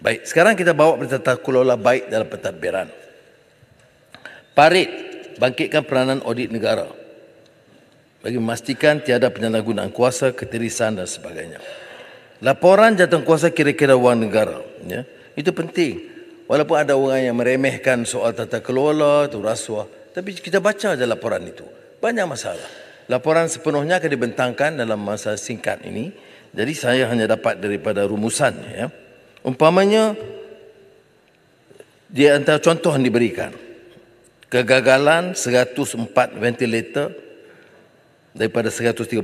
Baik, sekarang kita bawa berita tata kelola baik dalam pentadbiran. Parit, bangkitkan peranan audit negara bagi memastikan tiada penyalahgunaan kuasa, ketirisan dan sebagainya. Laporan jatuh kuasa kira-kira wang negara. Ya, itu penting. Walaupun ada orang yang meremehkan soal tata kelola, itu rasuah. Tapi kita baca saja laporan itu. Banyak masalah. Laporan sepenuhnya akan dibentangkan dalam masa singkat ini. Jadi saya hanya dapat daripada rumusan. Ya. Umpamanya dia antara contoh yang diberikan kegagalan 104 ventilator daripada 136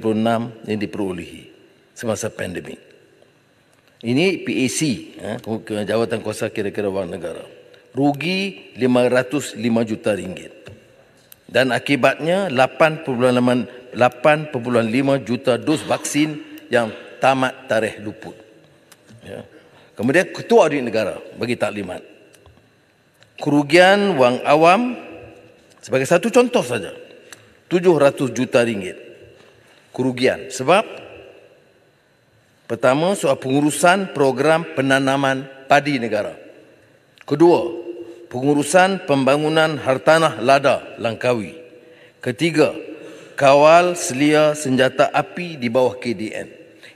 yang diperolehi semasa pandemik. Ini PAC, eh, jawatan kuasa kira-kira wang negara. Rugi 505 juta ringgit. Dan akibatnya 8.5 juta dos vaksin yang tamat tarikh luput. Ya. Yeah. Kemudian ketua audit negara bagi taklimat. Kerugian wang awam sebagai satu contoh saja. 700 juta ringgit. Kerugian sebab pertama soal pengurusan program penanaman padi negara. Kedua, pengurusan pembangunan hartanah lada Langkawi. Ketiga, kawal selia senjata api di bawah KDN.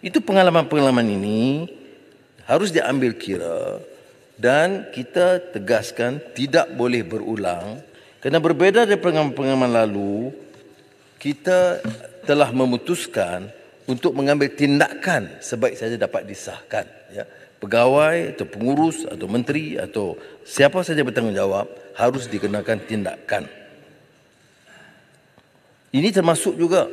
Itu pengalaman-pengalaman ini harus diambil kira dan kita tegaskan tidak boleh berulang kerana berbeza dari pengalaman lalu kita telah memutuskan untuk mengambil tindakan sebaik saja dapat disahkan ya pegawai atau pengurus atau menteri atau siapa saja bertanggungjawab harus dikenakan tindakan ini termasuk juga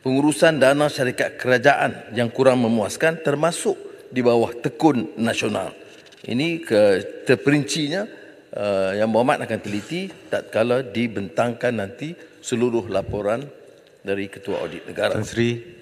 pengurusan dana syarikat kerajaan yang kurang memuaskan termasuk di bawah tekun nasional. Ini ke, terperincinya uh, yang Muhammad akan teliti tak kala dibentangkan nanti seluruh laporan dari Ketua Audit Negara. Tan Sri,